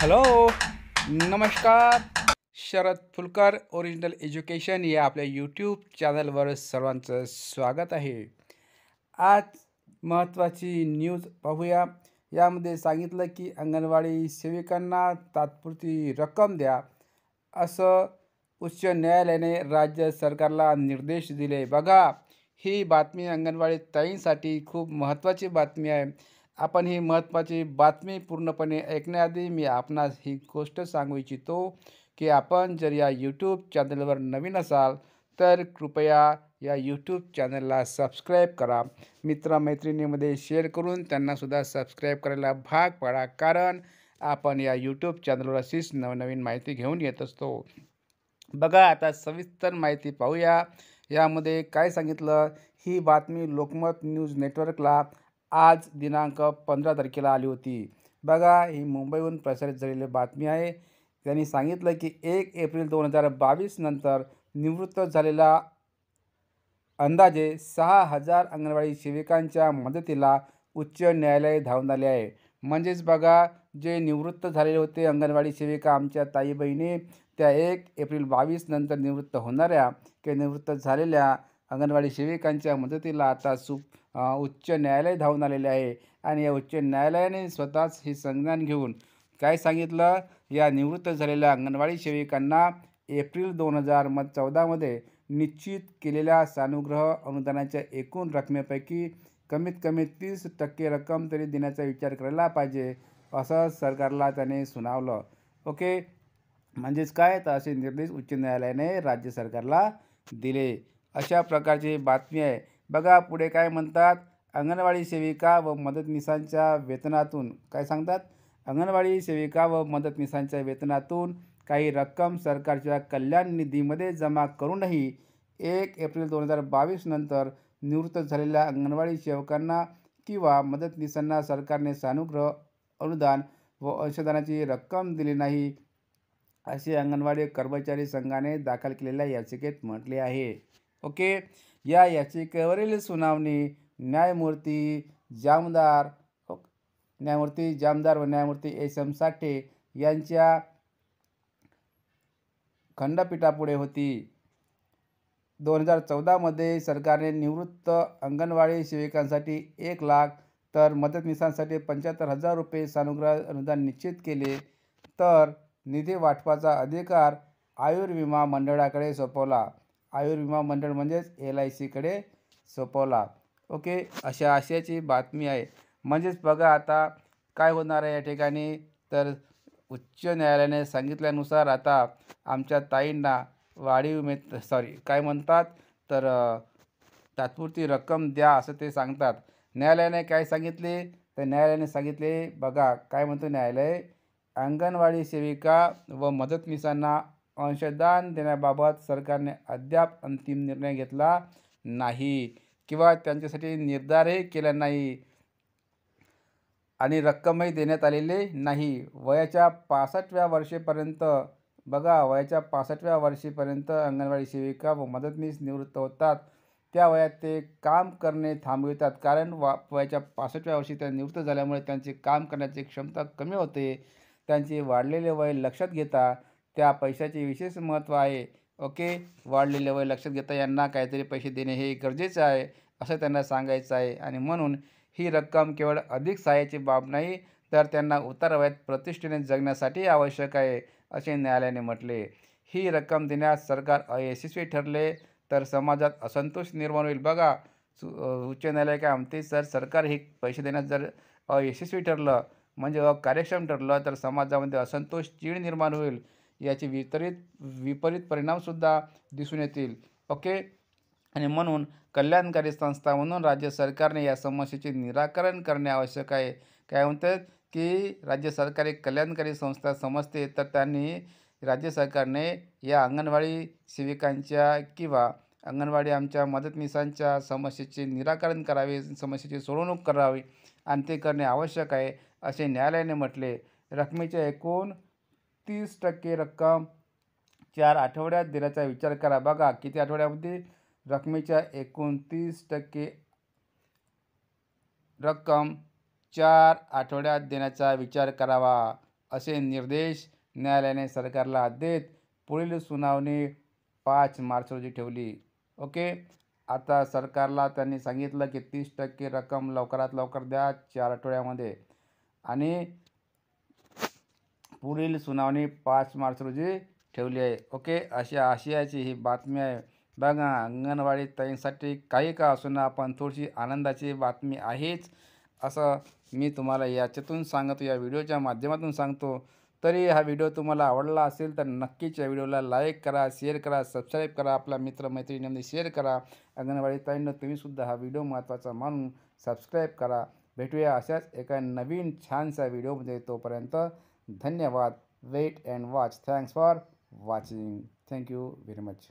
hello नमस्कार Sharad फुलकर original education या आपल्या यूट्यूब चॅनलवर सर्वांचं स्वागत आहे आज महत्त्वाची न्यूज पाहूया यामध्ये सांगितलं की अंगणवाडी सेविकांना तात्पुरती रक्कम द्या असं उच्च न्यायालयाने राज्य सरकारला निर्देश दिले बघा ही बातमी अंगणवाडी ताईंसाठी खूप महत्त्वाची बातमी आहे आपण ही महत्त्वाची बातमी पूर्णपणे ऐकण्याआधी मी आपणास ही गोष्ट सांगू इच्छितो की आपण जर या यूट्यूब चॅनलवर नवीन असाल तर कृपया या यूट्यूब चॅनलला सबस्क्राईब करा मित्रमैत्रिणीमध्ये शेअर करून त्यांनासुद्धा सबस्क्राईब करायला भाग पाडा कारण आपण या यूट्यूब चॅनलवर अशीच नवनवीन माहिती घेऊन येत असतो बघा आता सविस्तर माहिती पाहूया यामध्ये काय सांगितलं ही बातमी लोकमत न्यूज नेटवर्कला आज दिनांक पंधरा तारखेला आली होती बघा ही मुंबईहून प्रसारित झालेली बातमी आहे त्यांनी सांगितलं की एक एप्रिल दोन हजार बावीस नंतर निवृत्त झालेला अंदाजे सहा हजार अंगणवाडी सेविकांच्या मदतीला उच्च न्यायालय धावून आले आहे म्हणजेच बघा जे निवृत्त झालेले होते अंगणवाडी सेविका आमच्या ताई बहिणी त्या एक एप्रिल बावीसनंतर निवृत्त होणाऱ्या किंवा निवृत्त झालेल्या अंगणवाडी सेविकांच्या मदतीला आता सुप उच्च न्यायालय धावून आलेले आहे आणि या उच्च न्यायालयाने स्वतःच हे संज्ञान घेऊन काय सांगितलं या निवृत्त झालेल्या अंगणवाडी सेविकांना एप्रिल दोन हजार म चौदामध्ये निश्चित केलेल्या सानुग्रह अनुदानाच्या एकूण रकमेपैकी कमीत कमी तीस टक्के रक्कम तरी देण्याचा विचार करायला पाहिजे असं सरकारला त्याने सुनावलं ओके म्हणजेच काय तर असे निर्देश उच्च न्यायालयाने राज्य सरकारला दिले अशा प्रकारची बातमी आहे बघा पुढे काय म्हणतात अंगणवाडी सेविका व मदतनीसांच्या वेतनातून काय सांगतात अंगणवाडी सेविका व मदतनीसांच्या वेतनातून काही रक्कम सरकारच्या कल्याण निधीमध्ये जमा करूनही एक एप्रिल दोन हजार बावीस नंतर निवृत्त झालेल्या अंगणवाडी सेवकांना किंवा मदतनीसांना सरकारने सानुग्रह अनुदान व अंशदानाची रक्कम दिली नाही असे अंगणवाडी कर्मचारी संघाने दाखल केलेल्या याचिकेत म्हटले आहे ओके या याचिकेवरील सुनावणी न्यायमूर्ती जामदार न्यायमूर्ती जामदार व न्यायमूर्ती एस एम साठे यांच्या खंडपीठापुढे होती दोन हजार चौदामध्ये सरकारने निवृत्त अंगणवाडी सेविकांसाठी एक लाख तर मदतनीसांसाठी पंच्याहत्तर हजार रुपये सानुग्रह अनुदान निश्चित केले तर निधी वाटपाचा अधिकार आयुर्विमा मंडळाकडे सोपवला आयुर्विमा मंडळ म्हणजेच एल आय सीकडे सोपवला ओके अशा आशयाची बातमी आहे म्हणजेच बघा आता काय होणार आहे या ठिकाणी तर उच्च न्यायालयाने सांगितल्यानुसार आता आमच्या ताईंना वाढीव उमेद सॉरी काय म्हणतात तर तात्पुरती रक्कम द्या असं ते सांगतात न्यायालयाने काय सांगितले तर न्यायालयाने सांगितले बघा काय म्हणतो न्यायालय अंगणवाडी सेविका व मदतनीसांना अंशदान देण्याबाबत सरकारने अद्याप अंतिम निर्णय घेतला नाही किंवा त्यांच्यासाठी निर्धारही केला नाही आणि रक्कमही देण्यात आलेली नाही वयाच्या पासष्टव्या वर्षेपर्यंत बघा वयाच्या पासष्टव्या वर्षीपर्यंत अंगणवाडी सेविका व मदतनीस निवृत्त होतात त्या वयात ते काम करणे थांबवितात कारण वा वयाच्या पासष्टव्या वर्षी त्या निवृत्त झाल्यामुळे त्यांची काम करण्याची क्षमता कमी होते त्यांचे वाढलेले वय लक्षात घेता त्या पैशाचे विशेष महत्त्व आहे ओके वाढलेले वय लक्षात घेता यांना काहीतरी पैसे देणे हे गरजेचे आहे असं त्यांना सांगायचं आहे आणि म्हणून ही रक्कम केवळ अधिक सहाय्याची बाब नाही तर त्यांना उतार वयात प्रतिष्ठेने जगण्यासाठी आवश्यक आहे असे न्यायालयाने म्हटले ही रक्कम देण्यास सरकार अयशस्वी ठरले तर समाजात असंतोष निर्माण होईल बघा उच्च न्यायालय काय म्हणते सर सरकार हे पैसे देण्यास जर अयशस्वी ठरलं म्हणजे अकार्यक्षम ठरलं तर समाजामध्ये असंतोष चीड निर्माण होईल याचे वितरित विपरीत परिणामसुद्धा दिसून येतील ओके आणि म्हणून कल्याणकारी संस्था म्हणून राज्य सरकारने या समस्येचे निराकरण करणे आवश्यक आहे काय म्हणतात की राज्य सरकार एक कल्याणकारी संस्था समजते तर त्यांनी राज्य सरकारने या अंगणवाडी सेविकांच्या किंवा अंगणवाडी आमच्या मदतनीसांच्या समस्येचे निराकरण करावे समस्येची सोडवणूक करावी आणि ते करणे आवश्यक आहे असे न्यायालयाने म्हटले रकमेच्या एकूण तीस टक्के रक्कम चार आठवड्यात देण्याचा विचार करा बघा किती आठवड्यामध्ये रकमेच्या एकोणतीस टक्के रक्कम चार आठवड्यात देण्याचा विचार करावा असे निर्देश न्यायालयाने सरकारला देत पुढील सुनावणी पाच मार्च रोजी ठेवली ओके आता सरकारला त्यांनी सांगितलं की तीस टक्के रक्कम लवकरात लवकर द्या चार आठवड्यामध्ये आणि पुढील सुनावणी पाच मार्च रोजी ठेवली आहे ओके अशा आशियाची ही बातमी आहे बघा अंगणवाडी ताईंसाठी काही का असून आपण थोडीशी आनंदाची बातमी आहेच असं मी तुम्हाला याच्यातून सांगतो या व्हिडिओच्या माध्यमातून सांगतो तरी हा व्हिडिओ तुम्हाला आवडला असेल तर नक्कीच या व्हिडिओला लाईक करा शेअर करा सबस्क्राईब करा आपल्या मित्रमैत्रिणींमध्ये शेअर करा अंगणवाडी ताईंना तुम्हीसुद्धा हा व्हिडिओ महत्त्वाचा मानून सबस्क्राईब करा भेटूया अशाच एका नवीन छानसा व्हिडिओमध्ये तोपर्यंत धन्यवाद wait and watch thanks for watching thank you very much